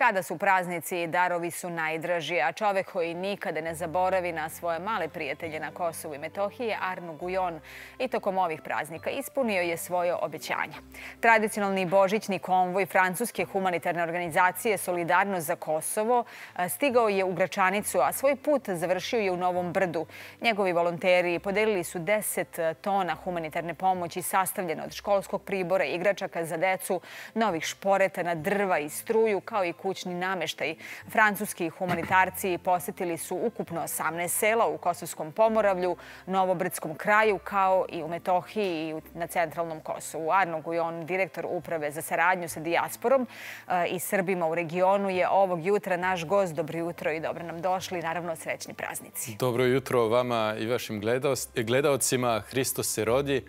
kada su praznici i darovi su najdraži, a čovek koji nikada ne zaboravi na svoje male prijatelje na Kosovu i Metohije, Arnu Gujon, i tokom ovih praznika ispunio je svoje obećanje. Tradicionalni božićni konvoj francuske humanitarne organizacije Solidarnost za Kosovo stigao je u Gračanicu, a svoj put završio je u Novom Brdu. Njegovi volonteri podelili su 10 tona humanitarne pomoći sastavljene od školskog pribora, igračaka za decu, novih šporeta na drva i struju, kao i kućnog kućni nameštaj. Francuski humanitarci posetili su ukupno 18 sela u Kosovskom pomoravlju, Novobrdskom kraju, kao i u Metohiji i na centralnom Kosovu. Arno Gujon, direktor uprave za saradnju sa dijasporom eh, i Srbima u regionu, je ovog jutra naš gost. Dobro jutro i dobro nam došli. Naravno, srećni praznici. Dobro jutro vama i vašim gledalcima. Hristos se rodi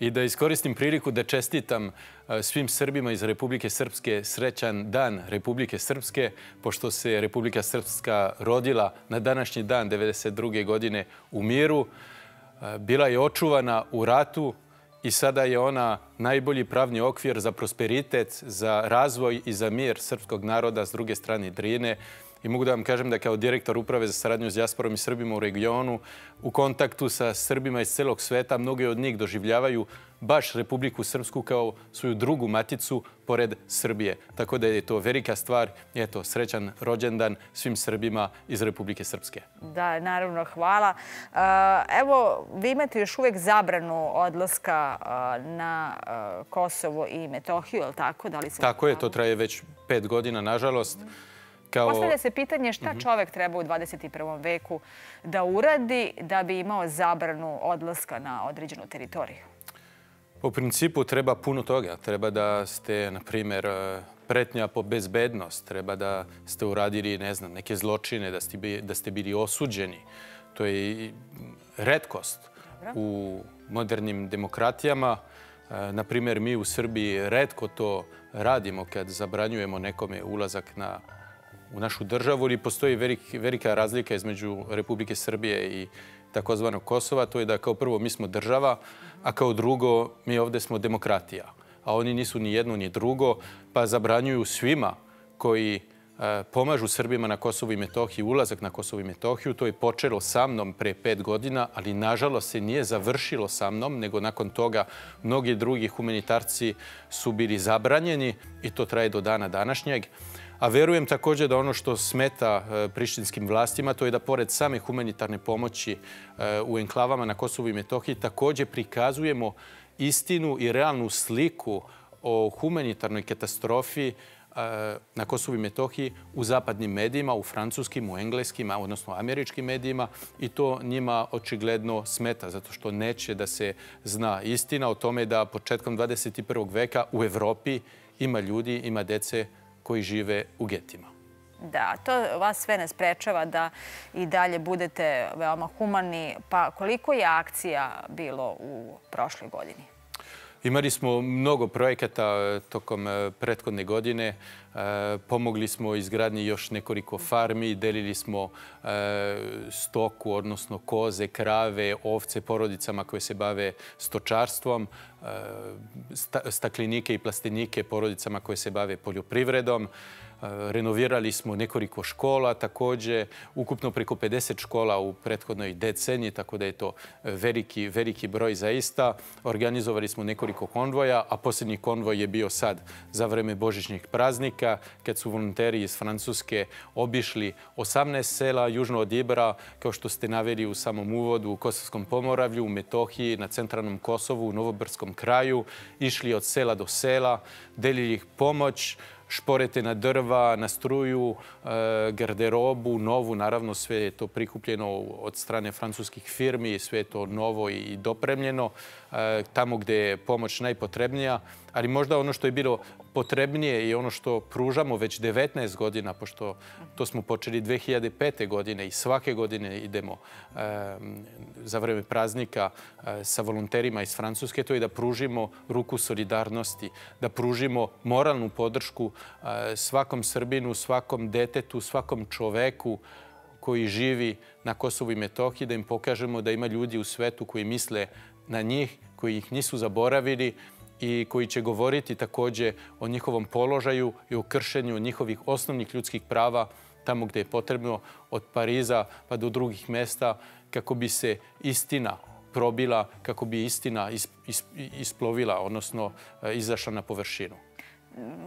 i da iskoristim priliku da čestitam e, svim Srbima iz Republike Srpske srećan dan Republike Srpske, pošto se Republika Srpska rodila na današnji dan 1992. godine u miru. E, bila je očuvana u ratu i sada je ona najbolji pravni okvir za prosperitet, za razvoj i za mir srpskog naroda s druge strane Drine i mogu da vam kažem da kao direktor Uprave za saradnju s Jasporom i Srbima u regionu, u kontaktu sa Srbima iz celog sveta, mnogi od njih doživljavaju baš Republiku Srpsku kao svoju drugu maticu pored Srbije. Tako da je to velika stvar. Eto, srećan rođendan svim Srbima iz Republike Srpske. Da, naravno, hvala. E, evo, vi imate još uvijek zabranu odlaska e, na e, Kosovo i Metohiju, je li tako? Tako je, to traje već pet godina, nažalost. Mhm. Postavlja se pitanje šta mhm. čovek treba u 21. veku da uradi da bi imao zabranu odlaska na određenu teritoriju? U principu treba puno toga. Treba da ste, na primjer, e, pretnja po bezbednost. Treba da ste uradili neke zločine, da ste bili osuđeni. To je redkost u modernim demokratijama. E, na primjer, mi u Srbiji redko to radimo kad zabranjujemo nekome ulazak na u našu državu ili postoji velika razlika između Republike Srbije i takozvanog Kosova, to je da kao prvo mi smo država, a kao drugo mi ovdje smo demokratija. A oni nisu ni jedno ni drugo, pa zabranjuju svima koji e, pomažu Srbima na Kosovu i Metohiji, ulazak na Kosovu i Metohiju. To je počelo sa mnom pre pet godina, ali nažalost se nije završilo sa mnom, nego nakon toga mnogi drugi humanitarci su bili zabranjeni i to traje do dana današnjeg. A verujem također da ono što smeta e, prištinskim vlastima to je da pored same humanitarne pomoći e, u enklavama na Kosovu i Metohiji također prikazujemo istinu i realnu sliku o humanitarnoj katastrofi e, na Kosovu i Metohiji u zapadnim medijima, u francuskim, u engleskim, odnosno u američkim medijima i to njima očigledno smeta zato što neće da se zna istina o tome da početkom 21. veka u Evropi ima ljudi, ima dece koji žive u getima. Da, to vas sve ne sprečava da i dalje budete veoma humani. Pa koliko je akcija bilo u prošloj godini? Imali smo mnogo projekata tokom eh, prethodne godine. E, pomogli smo izgradnji još nekoliko farmi, delili smo e, stoku, odnosno koze, krave, ovce porodicama koje se bave stočarstvom, e, staklinike i plastinike, porodicama koje se bave poljoprivredom. Renovirali smo nekoliko škola također, ukupno preko 50 škola u prethodnoj decenji, tako da je to veliki, veliki broj zaista. Organizovali smo nekoliko konvoja, a posljednji konvoj je bio sad za vreme božičnih praznika. Ibra, kad su volonteri iz Francuske obišli 18 sela južno od Ibra, kao što ste naveli u samom uvodu, u Kosovskom pomoravlju, u Metohiji, na centralnom Kosovu, u Novobrskom kraju, išli od sela do sela, delili ih pomoć, šporete na drva, na struju, e, garderobu, novu, naravno sve je to prikupljeno od strane francuskih firmi, sve je to novo i dopremljeno e, tamo gde je pomoć najpotrebnija. Ali možda ono što je bilo potrebnije i ono što pružamo već 19 godina, pošto to smo počeli 2005. godine i svake godine idemo e, za vreme praznika sa volonterima iz Francuske, to je da pružimo ruku solidarnosti, da pružimo moralnu podršku svakom Srbinu, svakom detetu, svakom čoveku koji živi na Kosovu i Metohiji, da im pokažemo da ima ljudi u svetu koji misle na njih, koji ih nisu zaboravili i koji će govoriti također o njihovom položaju i o kršenju njihovih osnovnih ljudskih prava tamo gde je potrebno, od Pariza pa do drugih mesta, kako bi se istina probila, kako bi istina isplovila, odnosno e, izašla na površinu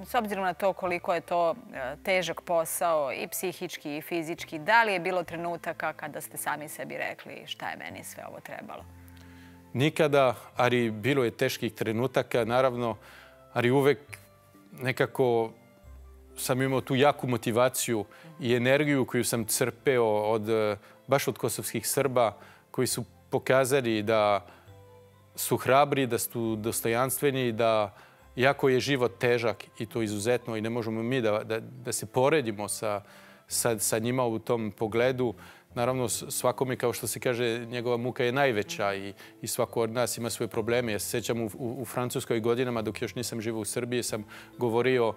s obzirom na to koliko je to e, težak posao i psihički i fizički, da li je bilo trenutaka kada ste sami sebi rekli šta je meni sve ovo trebalo? Nikada, ali bilo je teških trenutaka, naravno, ali uvek nekako sam imao tu jaku motivaciju i energiju koju sam crpeo od, e, baš od kosovskih Srba koji su pokazali da su hrabri, da su dostojanstveni, da su iako je život težak i to izuzetno i ne možemo mi da se poredimo sa njima u tom pogledu, Naravno, svakome, kao što se kaže, njegova muka je najveća i svako od nas ima svoje probleme. Ja se sjećam u francuskoj godinama, dok još nisam živo u Srbiji, sam govorio o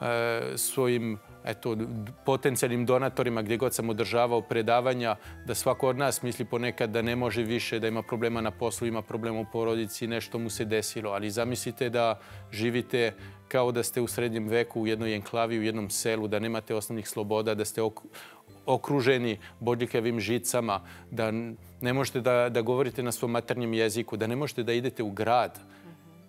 E, svojim eto, potencijalnim donatorima gdje god sam održavao predavanja, da svako od nas misli ponekad da ne može više, da ima problema na poslu, ima problema u porodici, nešto mu se desilo. Ali zamislite da živite kao da ste u srednjem veku u jednoj enklavi, u jednom selu, da nemate osnovnih sloboda, da ste ok okruženi bodljikavim žicama, da ne možete da, da govorite na svom maternjem jeziku, da ne možete da idete u grad,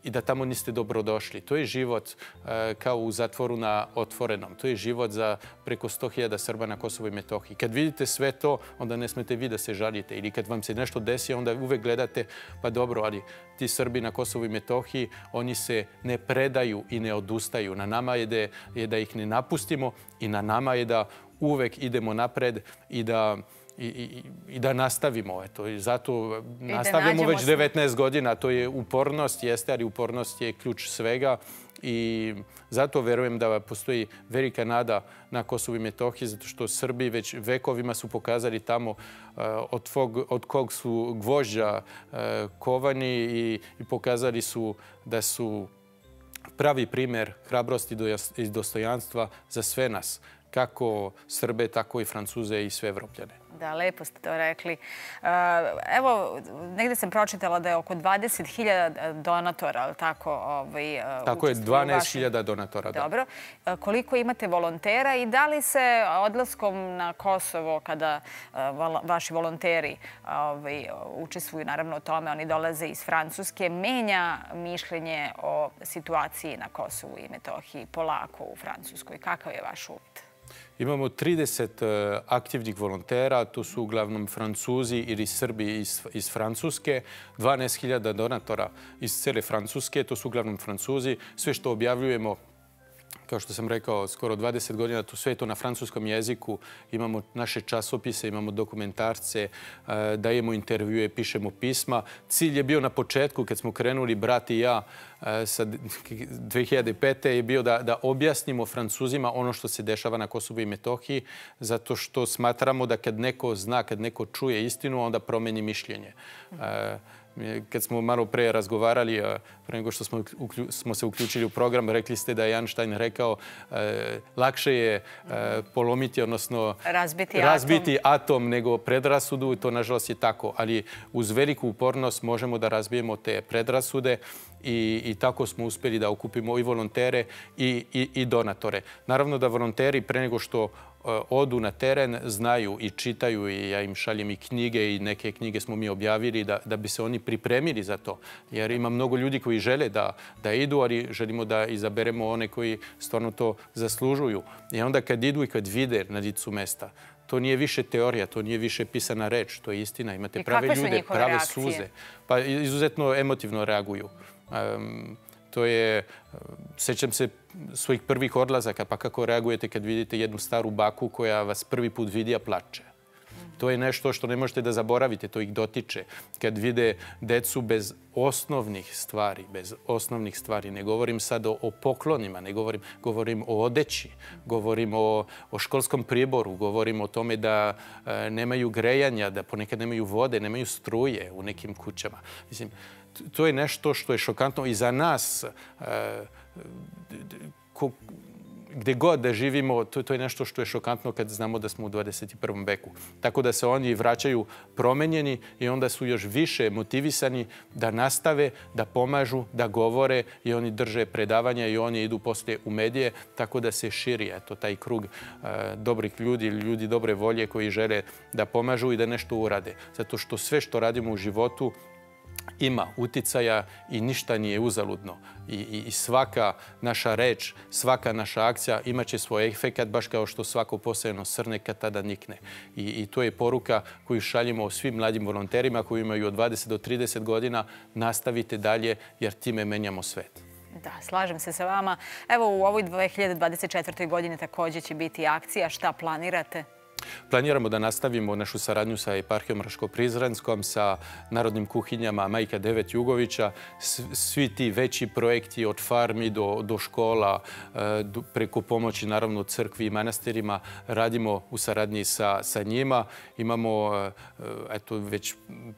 i da tamo niste dobrodošli. To je život e, kao u zatvoru na otvorenom. To je život za preko 100.000 Srba na Kosovo i Metohiji. Kad vidite sve to, onda ne smete vi da se žalite. Ili kad vam se nešto desi, onda uvek gledate, pa dobro, ali ti Srbi na Kosovo i Metohiji, oni se ne predaju i ne odustaju. Na nama je da ih ne napustimo i na nama je da uvek idemo napred i da i, i da nastavimo. Eto, i zato I nastavljamo već 19 godina. To je upornost, jeste, ali upornost je ključ svega. I zato verujem da postoji velika nada na Kosovo i Metohiji, zato što Srbi već vekovima su pokazali tamo eh, od, tvog, od kog su gvožđa eh, kovani i, i pokazali su da su pravi primjer hrabrosti i dostojanstva za sve nas, kako Srbe, tako i Francuze i sve Evropljane. Da, lepo ste to rekli. E, evo, negde sam pročitala da je oko 20.000 e, donatora, ali tako? Ovaj, e, tako je, 12.000 vašim... donatora. Dobro. Koliko imate volontera i da li se odlaskom na Kosovo, kada vaši volonteri ovaj, učestvuju naravno o tome, oni dolaze iz Francuske, menja mišljenje o situaciji na Kosovu i Metohiji polako u Francuskoj? Kakav je vaš uvid? Imamo 30 e, aktivnih volontera, to su uglavnom Francuzi ili Srbi iz Francuske, 12.000 donatora iz cele Francuske, to su uglavnom Francuzi. Sve što objavljujemo kao što sam rekao, skoro 20 godina, to sve je to na francuskom jeziku. Imamo naše časopise, imamo dokumentarce, e, dajemo intervjue, pišemo pisma. Cilj je bio na početku, kad smo krenuli, brat i ja, 2005. E, je bio da objasnimo francuzima ono što se dešava na Kosovo i Metohiji, zato što smatramo da kad neko zna, kad neko čuje istinu, onda promeni mišljenje. Hvala. E, kad smo malo pre razgovarali, pre nego što smo se uključili u program, rekli ste da je Einstein rekao e, lakše je e, polomiti, odnosno razbiti atom nego predrasudu. To, nažalost, je tako. Ali uz veliku upornost možemo da razbijemo te predrasude i tako smo uspeli da okupimo i volontere i donatore. Naravno da volonteri pre nego što E, odu na teren, znaju i čitaju i ja im šaljem i knjige i neke knjige smo mi objavili da, da bi se oni pripremili za to. Jer ima mnogo ljudi koji žele da, da idu, ali želimo da izaberemo one koji stvarno to zaslužuju. I onda kad idu i kad vide na dicu mesta, to nije više teorija, to nije više pisana reč, to je istina. Imate prave ljude, prave suze. Pa izuzetno emotivno reaguju. Um, to je, eh, sećam se svojih prvih odlazaka, pa kako reagujete kad vidite jednu staru baku koja vas prvi put vidi, a plače? to je nešto što ne možete da zaboravite, to ih dotiče. Kad vide decu bez osnovnih stvari, bez osnovnih stvari, ne govorim sad o poklonima, ne govorim, govorim o odeći, govorim o, o školskom priboru, govorim o tome da e, nemaju grejanja, da ponekad nemaju vode, nemaju struje u nekim kućama. Mislim, to je nešto što je šokantno i za nas, e, gde god da živimo, to, to je nešto što je šokantno kad znamo da smo u 21. veku. Tako da se oni vraćaju promenjeni i onda su još više motivisani da nastave, da pomažu, da govore i oni drže predavanja i oni idu poslije u medije, tako da se širi eto, taj krug e, dobrih ljudi, ljudi dobre volje koji žele da pomažu i da nešto urade. Zato što sve što radimo u životu, ima uticaja i ništa nije uzaludno. I, i, svaka naša reč, svaka naša akcija imaće svoj efekat, baš kao što svako posebno srne kad tada nikne. I, I to je poruka koju šaljimo svim mladim volonterima koji imaju od 20 do 30 godina. Nastavite dalje jer time menjamo svet. Da, slažem se sa vama. Evo u ovoj 2024. godini također će biti akcija. Šta planirate? Planiramo da nastavimo našu saradnju sa eparhijom raško prizranskom sa narodnim kuhinjama Majka Devet Jugovića. Svi ti veći projekti od farmi do, do škola, e, preko pomoći naravno crkvi i manastirima, radimo u saradnji sa, sa njima. Imamo e, eto, već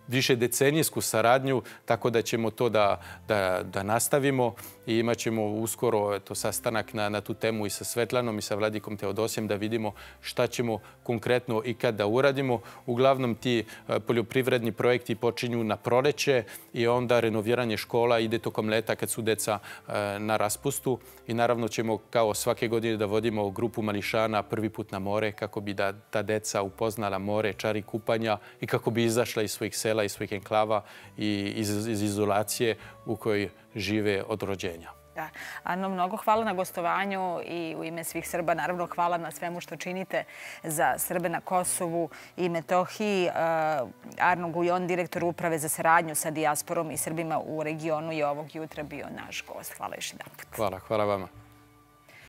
više decenijsku saradnju, tako da ćemo to da, da nastavimo i imat ćemo uskoro eto, sastanak na, na tu temu i sa Svetlanom i sa Vladikom Teodosijem da vidimo šta ćemo konkretno i kad da uradimo. Uglavnom ti e, poljoprivredni projekti počinju na proleće i onda renoviranje škola ide tokom leta kad su deca e, na raspustu i naravno ćemo kao svake godine da vodimo grupu mališana prvi put na more kako bi da ta deca upoznala more, čari kupanja i kako bi izašla iz svojih sela, iz svojih enklava i iz, iz izolacije u kojoj žive od rođenja. Da. Ano, mnogo hvala na gostovanju i u ime svih Srba. Naravno, hvala na svemu što činite za Srbe na Kosovu i Metohiji. E, Arno Gujon, direktor uprave za saradnju sa dijasporom i Srbima u regionu je ovog jutra bio naš gost. Hvala još jedan put. Hvala, hvala vama.